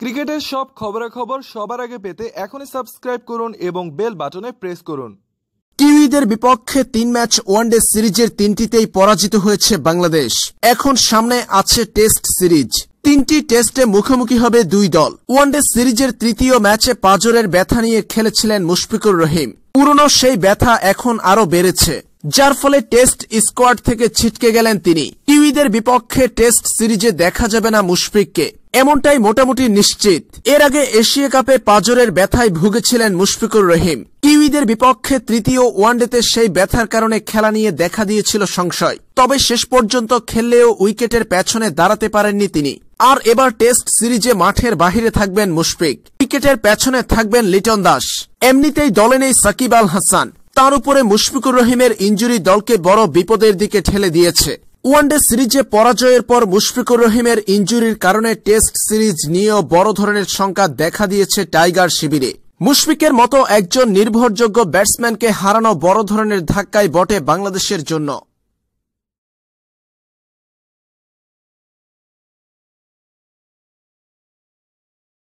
ক্রিকেটের সব খবরাখবর সবার আগে পেতে এখনই সাবস্ক্রাইব করুন এবং বেল বাটনে প্রেস করুন কিউইদের বিপক্ষে তিন ম্যাচ ওয়ানডে সিরিজের তিনটিতেই পরাজিত হয়েছে বাংলাদেশ এখন সামনে আছে টেস্ট সিরিজ তিনটি টেস্টে মুখোমুখি হবে দুই দল ওয়ানডে সিরিজের তৃতীয় ম্যাচে পাজরের ব্যথা নিয়ে খেলেছিলেন মুশফিকুর রহিম পুরনো সেই ব্যথা এখন আরও বেড়েছে যার ফলে টেস্ট স্কোয়াড থেকে ছিটকে গেলেন তিনি কিউইদের বিপক্ষে টেস্ট সিরিজে দেখা যাবে না মুশফিককে এমনটাই মোটামুটি নিশ্চিত এর আগে এশিয়া কাপে পাজরের ব্যথায় ভুগেছিলেন মুশফিকুর রহিম কিউইদের বিপক্ষে তৃতীয় ওয়ানডেতে সেই ব্যথার কারণে খেলা নিয়ে দেখা দিয়েছিল সংশয় তবে শেষ পর্যন্ত খেললেও উইকেটের পেছনে দাঁড়াতে পারেননি তিনি আর এবার টেস্ট সিরিজে মাঠের বাহিরে থাকবেন মুশফিক উইকেটের পেছনে থাকবেন লিটন দাস এমনিতেই দলে নেই সাকিব আল হাসান তার উপরে মুশফিকুর রহিমের ইঞ্জুরি দলকে বড় বিপদের দিকে ঠেলে দিয়েছে ওয়ানডে সিরিজে পরাজয়ের পর মুশফিকুর রহিমের ইঞ্জুরির কারণে টেস্ট সিরিজ নিয়েও বড় ধরনের শঙ্কা দেখা দিয়েছে টাইগার শিবিরে মুশফিকের মতো একজন নির্ভরযোগ্য ব্যাটসম্যানকে হারানো বড় ধরনের ধাক্কায় বটে বাংলাদেশের জন্য